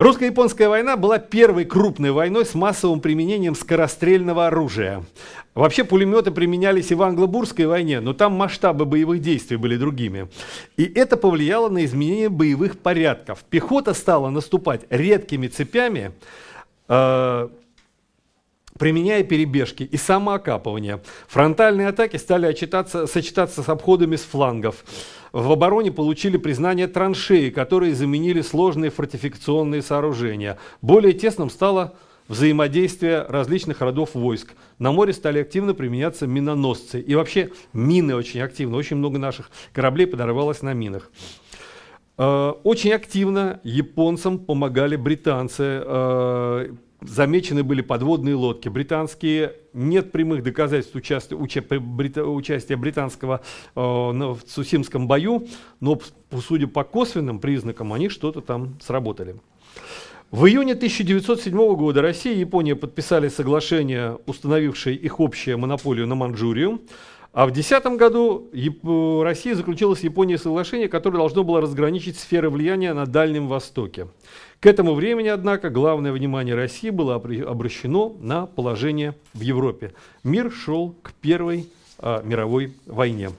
Русско-японская война была первой крупной войной с массовым применением скорострельного оружия. Вообще пулеметы применялись и в англобургской войне, но там масштабы боевых действий были другими. И это повлияло на изменение боевых порядков. Пехота стала наступать редкими цепями, э, применяя перебежки и самоокапывание. Фронтальные атаки стали отчитаться, сочетаться с обходами с флангов. В обороне получили признание траншеи, которые заменили сложные фортификационные сооружения. Более тесным стало взаимодействие различных родов войск. На море стали активно применяться миноносцы. И вообще мины очень активно. Очень много наших кораблей подорвалось на минах. Э, очень активно японцам помогали британцы э, замечены были подводные лодки британские. Нет прямых доказательств участия, уча, брит, участия британского э, в Цусимском бою, но судя по косвенным признакам, они что-то там сработали. В июне 1907 года Россия и Япония подписали соглашение, установившее их общее монополию на Манчжурию. А в 2010 году э, Россия заключила с Японией соглашение, которое должно было разграничить сферы влияния на Дальнем Востоке. К этому времени, однако, главное внимание России было обращено на положение в Европе. Мир шел к Первой а, мировой войне.